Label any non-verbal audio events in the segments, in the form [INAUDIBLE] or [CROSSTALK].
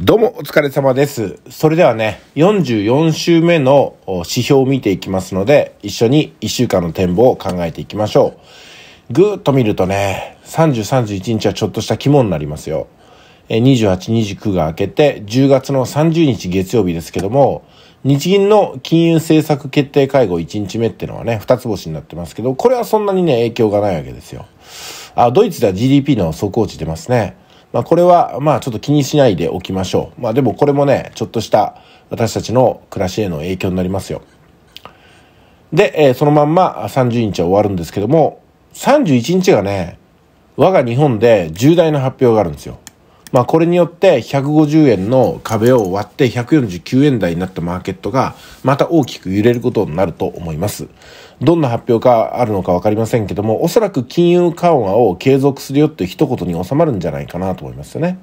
どうもお疲れ様です。それではね、44週目の指標を見ていきますので、一緒に1週間の展望を考えていきましょう。ぐーっと見るとね、30、31日はちょっとした肝になりますよ。28、29が明けて、10月の30日月曜日ですけども、日銀の金融政策決定会合1日目っていうのはね、2つ星になってますけど、これはそんなにね、影響がないわけですよ。あ、ドイツでは GDP の速報値出ますね。まあこれは、まあちょっと気にしないでおきましょう。まあでもこれもね、ちょっとした私たちの暮らしへの影響になりますよ。で、えー、そのまんま30日は終わるんですけども、31日がね、我が日本で重大な発表があるんですよ。まあ、これによって150円の壁を割って149円台になったマーケットがまた大きく揺れることになると思います。どんな発表があるのかわかりませんけども、おそらく金融緩和を継続するよって一言に収まるんじゃないかなと思いますよね。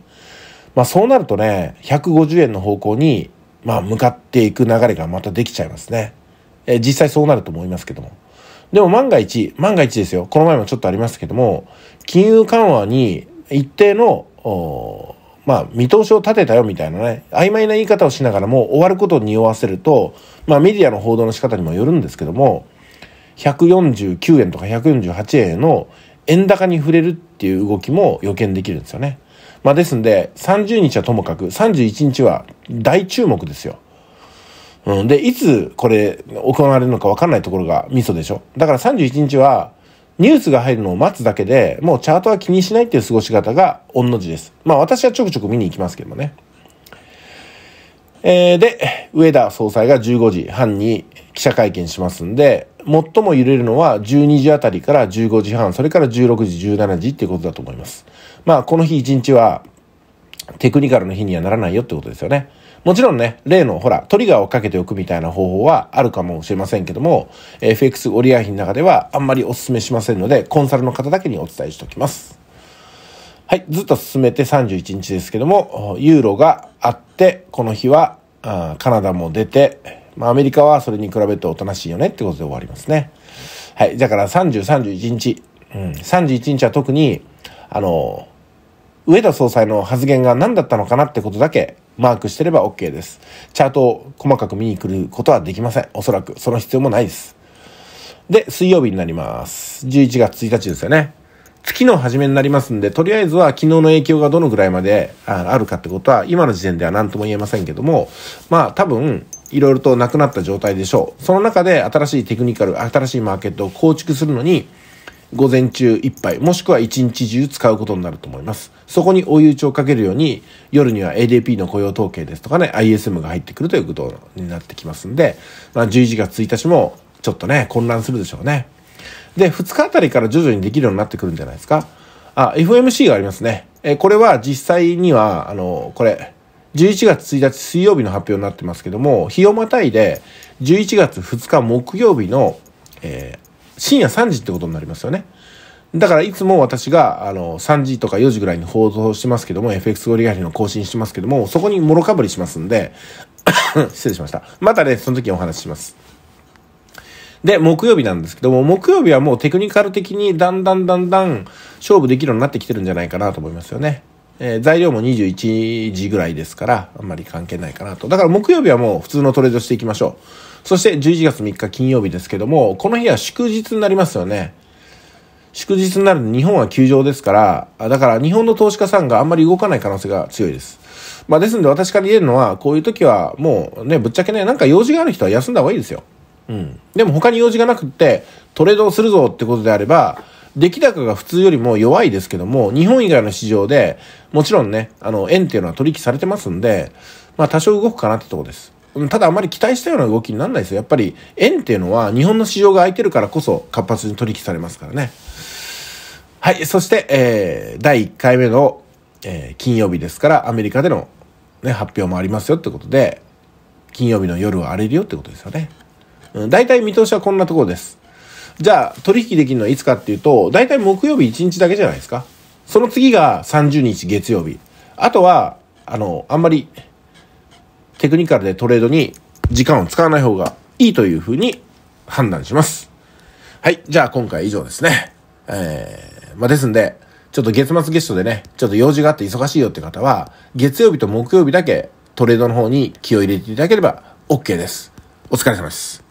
まあ、そうなるとね、150円の方向に、まあ、向かっていく流れがまたできちゃいますね。え実際そうなると思いますけども。でも万が一、万が一ですよ。この前もちょっとありましたけども、金融緩和に一定のおまあ、見通しを立てたよみたいなね、曖昧な言い方をしながらも終わることを匂わせると、まあメディアの報道の仕方にもよるんですけども、149円とか148円の円高に触れるっていう動きも予見できるんですよね。まあですんで、30日はともかく、31日は大注目ですよ。うん、で、いつこれ行われるのか分かんないところがミソでしょ。だから31日は、ニュースが入るのを待つだけで、もうチャートは気にしないっていう過ごし方が、御の字です。まあ私はちょくちょく見に行きますけどね。えー、で、上田総裁が15時半に記者会見しますんで、最も揺れるのは12時あたりから15時半、それから16時、17時っていうことだと思います。まあこの日1日はテクニカルの日にはならないよってことですよね。もちろんね、例のほら、トリガーをかけておくみたいな方法はあるかもしれませんけども、FX 折り合いの中ではあんまりお勧めしませんので、コンサルの方だけにお伝えしておきます。はい、ずっと進めて31日ですけども、ユーロがあって、この日は、カナダも出て、まあ、アメリカはそれに比べておとなしいよねってことで終わりますね。はい、だから30、31日、うん、31日は特に、あの、上田総裁の発言が何だったのかなってことだけマークしてれば OK です。チャートを細かく見に来ることはできません。おそらく。その必要もないです。で、水曜日になります。11月1日ですよね。月の初めになりますんで、とりあえずは昨日の影響がどのぐらいまであるかってことは、今の時点では何とも言えませんけども、まあ多分、いろいろとなくなった状態でしょう。その中で新しいテクニカル、新しいマーケットを構築するのに、午前中ぱ杯、もしくは一日中使うことになると思います。そこに追い打ちをかけるように、夜には ADP の雇用統計ですとかね、ISM が入ってくるということになってきますんで、まあ、11月1日もちょっとね、混乱するでしょうね。で、2日あたりから徐々にできるようになってくるんじゃないですか。あ、FMC がありますね。えこれは実際には、あの、これ、11月1日水曜日の発表になってますけども、日をまたいで、11月2日木曜日の、え深夜3時ってことになりますよね。だからいつも私が、あの、3時とか4時ぐらいに放送してますけども、FX ゴリガリの更新してますけども、そこにもろかぶりしますんで [COUGHS] 失礼しました。またね、その時お話しします。で、木曜日なんですけども、木曜日はもうテクニカル的にだんだんだんだん勝負できるようになってきてるんじゃないかなと思いますよね。えー、材料も21時ぐらいですから、あんまり関係ないかなと。だから木曜日はもう普通のトレードしていきましょう。そして11月3日金曜日ですけども、この日は祝日になりますよね。祝日になると日本は休場ですから、だから日本の投資家さんがあんまり動かない可能性が強いです。まあですんで私から言えるのは、こういう時はもうね、ぶっちゃけね、なんか用事がある人は休んだ方がいいですよ。うん。でも他に用事がなくって、トレードをするぞってことであれば、出来高が普通よりも弱いですけども、日本以外の市場で、もちろんね、あの、円っていうのは取引されてますんで、まあ多少動くかなってとこです。ただあまり期待したような動きにならないですよ。やっぱり円っていうのは日本の市場が空いてるからこそ活発に取引されますからね。はい。そして、えー、第1回目の、えー、金曜日ですからアメリカでの、ね、発表もありますよってことで、金曜日の夜は荒れるよってことですよね。うん、大体見通しはこんなところです。じゃあ取引できるのはいつかっていうと、大体木曜日1日だけじゃないですか。その次が30日月曜日。あとは、あの、あんまりテクニカルでトレードに時間を使わない方がいいというふうに判断します。はい。じゃあ今回以上ですね。えー、まあ、ですんで、ちょっと月末ゲストでね、ちょっと用事があって忙しいよって方は、月曜日と木曜日だけトレードの方に気を入れていただければ OK です。お疲れ様です。